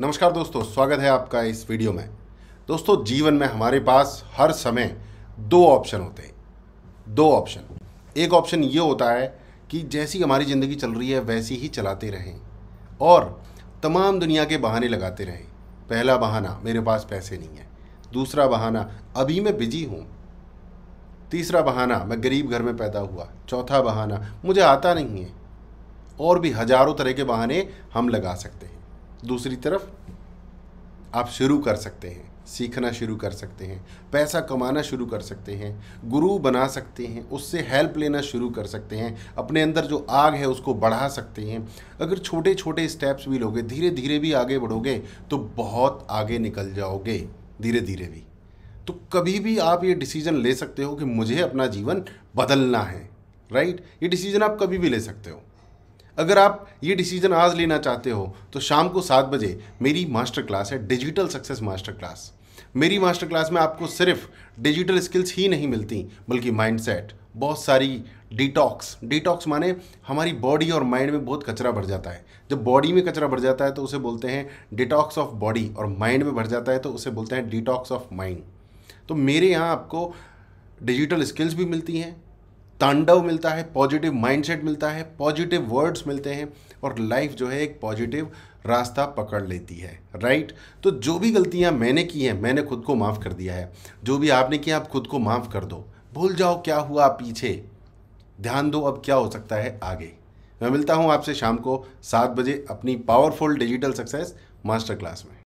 नमस्कार दोस्तों स्वागत है आपका इस वीडियो में दोस्तों जीवन में हमारे पास हर समय दो ऑप्शन होते हैं दो ऑप्शन एक ऑप्शन ये होता है कि जैसी हमारी ज़िंदगी चल रही है वैसी ही चलाते रहें और तमाम दुनिया के बहाने लगाते रहें पहला बहाना मेरे पास पैसे नहीं है दूसरा बहाना अभी मैं बिजी हूँ तीसरा बहाना मैं गरीब घर में पैदा हुआ चौथा बहाना मुझे आता नहीं है और भी हज़ारों तरह के बहाने हम लगा सकते हैं दूसरी तरफ आप शुरू कर सकते हैं सीखना शुरू कर सकते हैं पैसा कमाना शुरू कर सकते हैं गुरु बना सकते हैं उससे हेल्प लेना शुरू कर सकते हैं अपने अंदर जो आग है उसको बढ़ा सकते हैं अगर छोटे छोटे स्टेप्स भी लोगे धीरे धीरे भी आगे बढ़ोगे तो बहुत आगे निकल जाओगे धीरे धीरे भी तो कभी भी आप ये डिसीज़न ले सकते हो कि मुझे अपना जीवन बदलना है राइट ये डिसीज़न आप कभी भी ले सकते हो अगर आप ये डिसीजन आज लेना चाहते हो तो शाम को सात बजे मेरी मास्टर क्लास है डिजिटल सक्सेस मास्टर क्लास मेरी मास्टर क्लास में आपको सिर्फ डिजिटल स्किल्स ही नहीं मिलती बल्कि माइंडसेट बहुत सारी डिटॉक्स डिटॉक्स माने हमारी बॉडी और माइंड में बहुत कचरा भर जाता है जब बॉडी में कचरा भर जाता है तो उसे बोलते हैं डिटॉक्स ऑफ बॉडी और माइंड में भर जाता है तो उसे बोलते हैं डिटॉक्स ऑफ माइंड तो मेरे यहाँ आपको डिजिटल स्किल्स भी मिलती हैं तांडव मिलता है पॉजिटिव माइंडसेट मिलता है पॉजिटिव वर्ड्स मिलते हैं और लाइफ जो है एक पॉजिटिव रास्ता पकड़ लेती है राइट तो जो भी गलतियाँ मैंने की हैं मैंने खुद को माफ़ कर दिया है जो भी आपने किया आप खुद को माफ़ कर दो भूल जाओ क्या हुआ पीछे ध्यान दो अब क्या हो सकता है आगे मैं मिलता हूँ आपसे शाम को सात बजे अपनी powerful digital success master class में